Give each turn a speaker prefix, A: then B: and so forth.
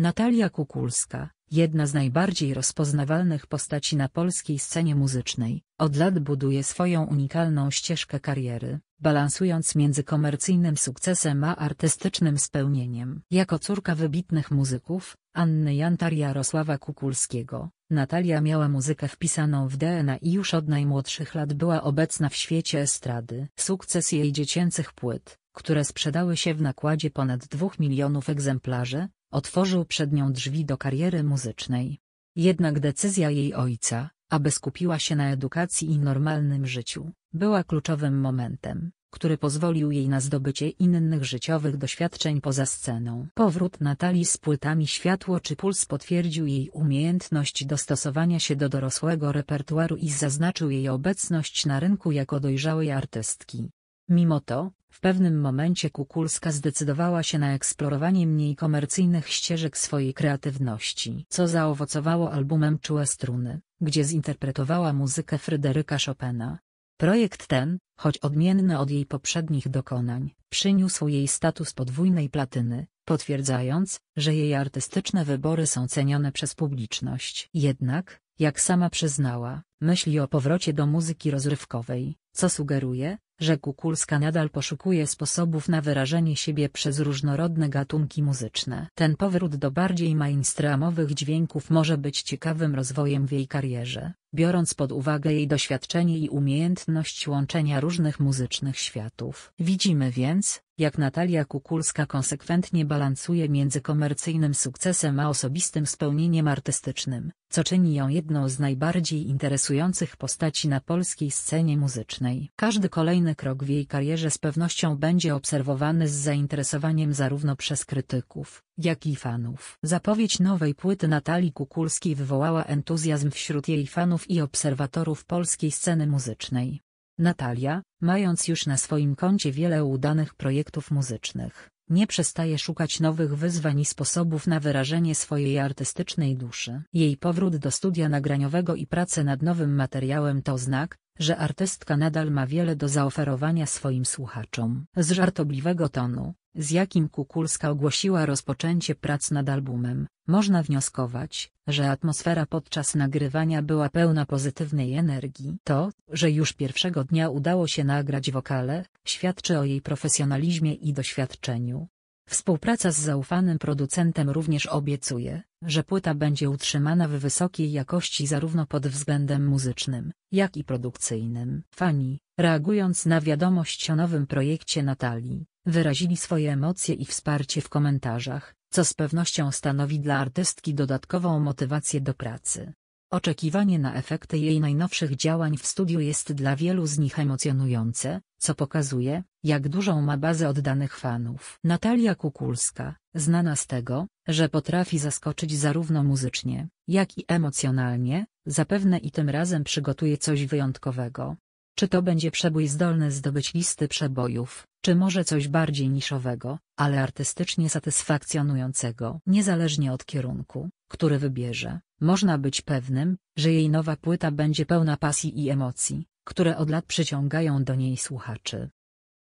A: Natalia Kukulska, jedna z najbardziej rozpoznawalnych postaci na polskiej scenie muzycznej, od lat buduje swoją unikalną ścieżkę kariery, balansując między komercyjnym sukcesem a artystycznym spełnieniem. Jako córka wybitnych muzyków, Anny Jantar Jarosława Kukulskiego, Natalia miała muzykę wpisaną w DNA i już od najmłodszych lat była obecna w świecie estrady. Sukces jej dziecięcych płyt, które sprzedały się w nakładzie ponad 2 milionów egzemplarzy, Otworzył przed nią drzwi do kariery muzycznej. Jednak decyzja jej ojca, aby skupiła się na edukacji i normalnym życiu, była kluczowym momentem, który pozwolił jej na zdobycie innych życiowych doświadczeń poza sceną. Powrót Natalii z płytami Światło czy Puls potwierdził jej umiejętność dostosowania się do dorosłego repertuaru i zaznaczył jej obecność na rynku jako dojrzałej artystki. Mimo to, w pewnym momencie Kukulska zdecydowała się na eksplorowanie mniej komercyjnych ścieżek swojej kreatywności, co zaowocowało albumem Czułe Struny, gdzie zinterpretowała muzykę Fryderyka Chopina. Projekt ten, choć odmienny od jej poprzednich dokonań, przyniósł jej status podwójnej platyny, potwierdzając, że jej artystyczne wybory są cenione przez publiczność. Jednak, jak sama przyznała, myśli o powrocie do muzyki rozrywkowej, co sugeruje, że Kukulska nadal poszukuje sposobów na wyrażenie siebie przez różnorodne gatunki muzyczne. Ten powrót do bardziej mainstreamowych dźwięków może być ciekawym rozwojem w jej karierze, biorąc pod uwagę jej doświadczenie i umiejętność łączenia różnych muzycznych światów. Widzimy więc, jak Natalia Kukulska konsekwentnie balansuje między komercyjnym sukcesem a osobistym spełnieniem artystycznym, co czyni ją jedną z najbardziej interesujących postaci na polskiej scenie muzycznej. Każdy kolejny kolejny krok w jej karierze z pewnością będzie obserwowany z zainteresowaniem zarówno przez krytyków, jak i fanów. Zapowiedź nowej płyty Natalii Kukulskiej wywołała entuzjazm wśród jej fanów i obserwatorów polskiej sceny muzycznej. Natalia, mając już na swoim koncie wiele udanych projektów muzycznych, nie przestaje szukać nowych wyzwań i sposobów na wyrażenie swojej artystycznej duszy. Jej powrót do studia nagraniowego i prace nad nowym materiałem to znak, że artystka nadal ma wiele do zaoferowania swoim słuchaczom. Z żartobliwego tonu, z jakim Kukulska ogłosiła rozpoczęcie prac nad albumem, można wnioskować, że atmosfera podczas nagrywania była pełna pozytywnej energii. To, że już pierwszego dnia udało się nagrać wokale, świadczy o jej profesjonalizmie i doświadczeniu. Współpraca z zaufanym producentem również obiecuje, że płyta będzie utrzymana w wysokiej jakości zarówno pod względem muzycznym, jak i produkcyjnym. Fani, reagując na wiadomość o nowym projekcie Natalii, wyrazili swoje emocje i wsparcie w komentarzach, co z pewnością stanowi dla artystki dodatkową motywację do pracy. Oczekiwanie na efekty jej najnowszych działań w studiu jest dla wielu z nich emocjonujące, co pokazuje, jak dużą ma bazę oddanych fanów. Natalia Kukulska, znana z tego, że potrafi zaskoczyć zarówno muzycznie, jak i emocjonalnie, zapewne i tym razem przygotuje coś wyjątkowego. Czy to będzie przebój zdolny zdobyć listy przebojów, czy może coś bardziej niszowego, ale artystycznie satysfakcjonującego. Niezależnie od kierunku, który wybierze, można być pewnym, że jej nowa płyta będzie pełna pasji i emocji, które od lat przyciągają do niej słuchaczy.